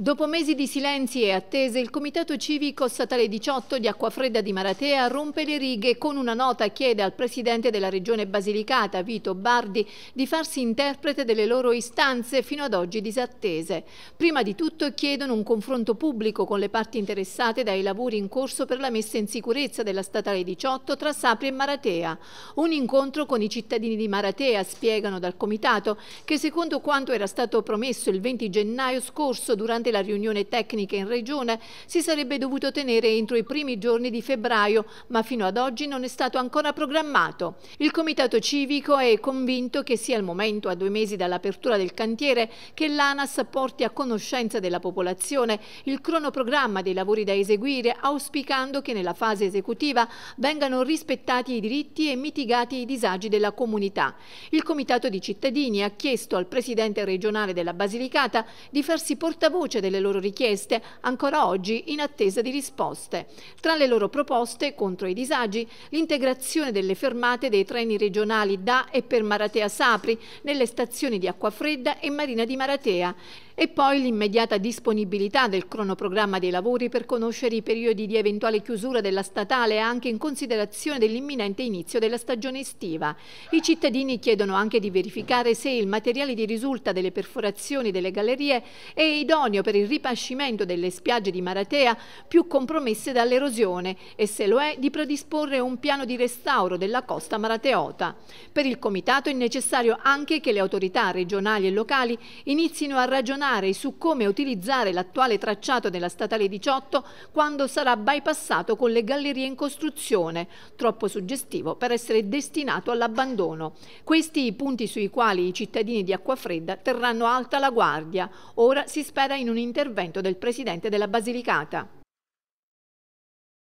Dopo mesi di silenzi e attese, il Comitato Civico Statale 18 di Acquafredda di Maratea rompe le righe con una nota e chiede al Presidente della Regione Basilicata, Vito Bardi, di farsi interprete delle loro istanze fino ad oggi disattese. Prima di tutto chiedono un confronto pubblico con le parti interessate dai lavori in corso per la messa in sicurezza della Statale 18 tra Sapri e Maratea. Un incontro con i cittadini di Maratea, spiegano dal Comitato, che secondo quanto era stato promesso il 20 gennaio scorso durante nonostante la riunione tecnica in regione si sarebbe dovuto tenere entro i primi giorni di febbraio, ma fino ad oggi non è stato ancora programmato. Il Comitato Civico è convinto che sia il momento, a due mesi dall'apertura del cantiere, che l'ANAS porti a conoscenza della popolazione il cronoprogramma dei lavori da eseguire, auspicando che nella fase esecutiva vengano rispettati i diritti e mitigati i disagi della comunità. Il Comitato di Cittadini ha chiesto al Presidente regionale della Basilicata di farsi portavoce voce delle loro richieste, ancora oggi in attesa di risposte. Tra le loro proposte contro i disagi, l'integrazione delle fermate dei treni regionali da e per Maratea Sapri nelle stazioni di Acquafredda e Marina di Maratea e poi l'immediata disponibilità del cronoprogramma dei lavori per conoscere i periodi di eventuale chiusura della statale anche in considerazione dell'imminente inizio della stagione estiva. I cittadini chiedono anche di verificare se il materiale di risulta delle perforazioni delle gallerie è idoneo per il ripascimento delle spiagge di Maratea più compromesse dall'erosione e se lo è di predisporre un piano di restauro della costa marateota. Per il Comitato è necessario anche che le autorità regionali e locali inizino a ragionare ragionare su come utilizzare l'attuale tracciato della statale 18 quando sarà bypassato con le gallerie in costruzione, troppo suggestivo per essere destinato all'abbandono. Questi i punti sui quali i cittadini di Acquafredda terranno alta la guardia. Ora si spera in un intervento del Presidente della Basilicata.